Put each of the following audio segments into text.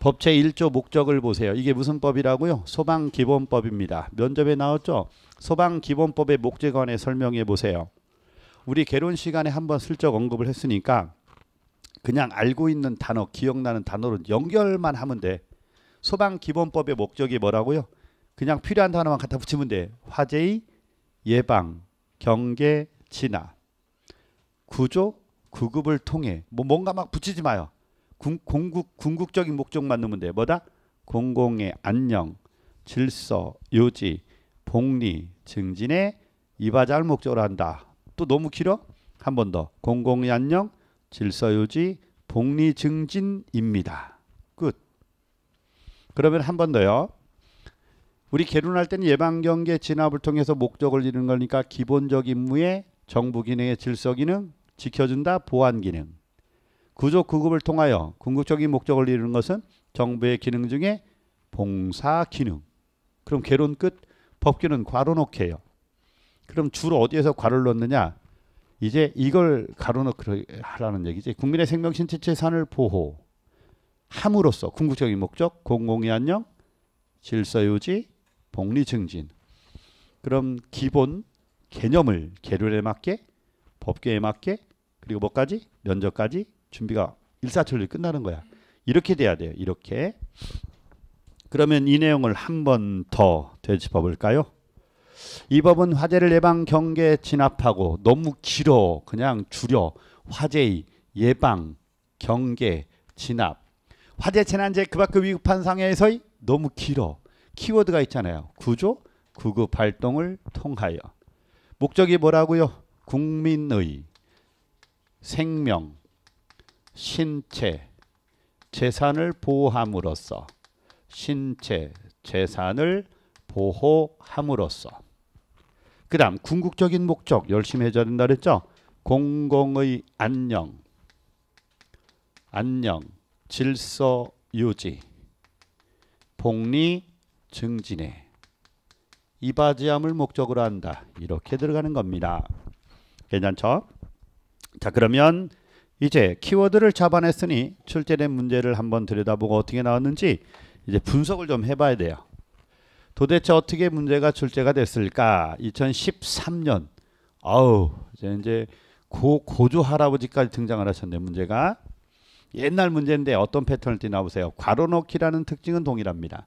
법제 1조 목적을 보세요. 이게 무슨 법이라고요? 소방기본법입니다. 면접에 나왔죠? 소방기본법의 목재관에 설명해 보세요. 우리 개론 시간에 한번 슬쩍 언급을 했으니까 그냥 알고 있는 단어, 기억나는 단어로 연결만 하면 돼. 소방기본법의 목적이 뭐라고요? 그냥 필요한 단어만 갖다 붙이면 돼. 화재의 예방, 경계, 진화, 구조, 구급을 통해 뭐 뭔가 막 붙이지 마요. 궁, 궁극, 궁극적인 목적만 넣으면 돼. 뭐다? 공공의 안녕, 질서, 요지, 복리, 증진의 이바자 목적으로 한다. 또 너무 길어? 한 번 더. 공공의 안녕, 질서, 요지, 복리, 증진입니다. 끝. 그러면 한 번 더요. 우리 개론할 때는 예방경계 진압을 통해서 목적을 이루는 거니까 기본적 임무에 정부 기능의 질서 기능, 지켜준다 보안 기능. 구조 구급을 통하여 궁극적인 목적을 이루는 것은 정부의 기능 중에 봉사 기능. 그럼 개론 끝 법규는 괄호 놓게요. 그럼 주로 어디에서 괄호를 넣느냐? 이제 이걸 가로 놓고 하라는 얘기지. 국민의 생명 신체재 산을 보호 함으로써 궁극적인 목적 공공의 안녕 질서 유지 복리 증진 그럼 기본 개념을 계율에 맞게 법규에 맞게 그리고 뭐까지 면적까지 준비가 일사천리 끝나는 거야. 이렇게 돼야 돼요. 이렇게. 그러면 이 내용을 한 번 더 되짚어 볼까요? 이 법은 화재를 예방 경계 진압하고 너무 길어 그냥 줄여 화재의 예방 경계 진압 화재 재난재 그밖에 위급한 상황에서의 너무 길어 키워드가 있잖아요 구조 구급 활동을 통하여 목적이 뭐라고요 국민의 생명 신체 재산을 보호함으로써 신체 재산을 보호함으로써 그 다음 궁극적인 목적 열심히 해줘야 된다 그랬죠 공공의 안녕 안녕 질서 유지 복리 증진에 이바지함을 목적으로 한다 이렇게 들어가는 겁니다 괜찮죠 자 그러면 이제 키워드를 잡아냈으니 출제된 문제를 한번 들여다보고 어떻게 나왔는지 이제 분석을 좀 해봐야 돼요. 도대체 어떻게 문제가 출제가 됐을까? 2013년 아우 이제 이제 고 고조 할아버지까지 등장을 하셨네 문제가 옛날 문제인데 어떤 패턴을 띠나보세요. 괄호놓기라는 특징은 동일합니다.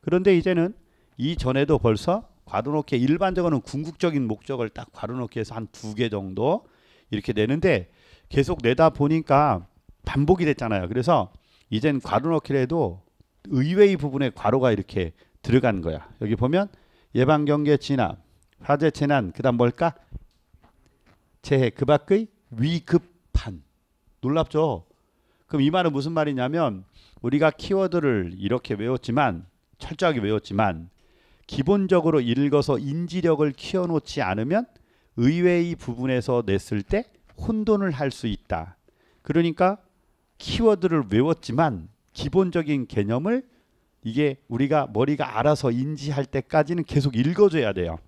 그런데 이제는 이전에도 벌써 괄호놓기 일반적으로는 궁극적인 목적을 딱 괄호놓기에서 한 두 개 정도 이렇게 되는데 계속 내다 보니까 반복이 됐잖아요. 그래서 이젠 괄호 넣기라도 의외의 부분에 괄호가 이렇게 들어간 거야. 여기 보면 예방 경계 진압, 화재 재난, 그다음 뭘까? 재해 그 밖의 위급한. 놀랍죠? 그럼 이 말은 무슨 말이냐면 우리가 키워드를 이렇게 외웠지만 철저하게 외웠지만 기본적으로 읽어서 인지력을 키워놓지 않으면 의외의 부분에서 냈을 때 혼돈을 할 수 있다. 그러니까 키워드를 외웠지만 기본적인 개념을 이게 우리가 머리가 알아서 인지할 때까지는 계속 읽어줘야 돼요.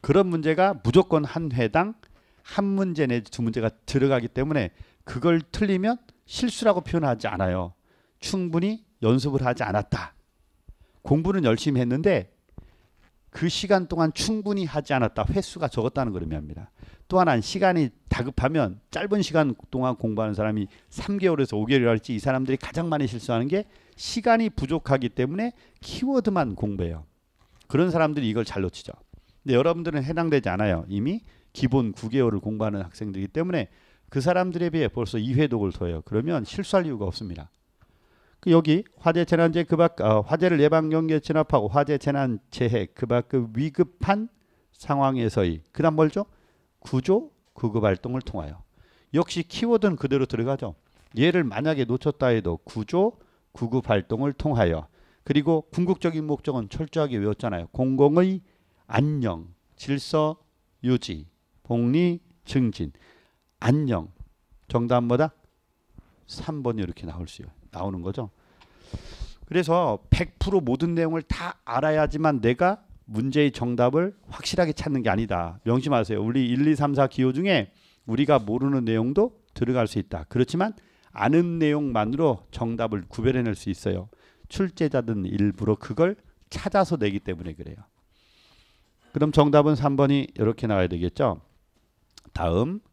그런 문제가 무조건 한 회당 한 문제 내지 두 문제가 들어가기 때문에 그걸 틀리면 실수라고 표현하지 않아요. 충분히 연습을 하지 않았다. 공부는 열심히 했는데 그 시간 동안 충분히 하지 않았다. 횟수가 적었다는 걸 의미합니다. 또 하나는 시간이 다급하면 짧은 시간 동안 공부하는 사람이 3개월에서 5개월 이 할지 이 사람들이 가장 많이 실수하는 게 시간이 부족하기 때문에 키워드만 공부해요. 그런 사람들이 이걸 잘 놓치죠. 근데 여러분들은 해당되지 않아요. 이미 기본 9개월을 공부하는 학생들이기 때문에 그 사람들에 비해 벌써 2회독을 더해요. 그러면 실수할 이유가 없습니다. 그 여기 화재 재난재 그밖 어, 아, 화재를 예방 경계 진압하고 화재 재난 재해 그밖 급 위급한 상황에서의 그다음 뭘죠? 구조 구급 활동을 통하여 역시 키워드는 그대로 들어가죠. 얘를 만약에 놓쳤다 해도 구조 구급 활동을 통하여 그리고 궁극적인 목적은 철저하게 외웠잖아요. 공공의 안녕, 질서 유지, 복리 증진, 안녕. 정답 뭐다? 3번 이렇게 나올 수 나오는 거죠. 그래서 100% 모든 내용을 다 알아야지만 내가 문제의 정답을 확실하게 찾는 게 아니다. 명심하세요. 우리 1, 2, 3, 4 기호 중에 우리가 모르는 내용도 들어갈 수 있다. 그렇지만 아는 내용만으로 정답을 구별해낼 수 있어요. 출제자든 일부러 그걸 찾아서 내기 때문에 그래요. 그럼 정답은 3번이 이렇게 나와야 되겠죠. 다음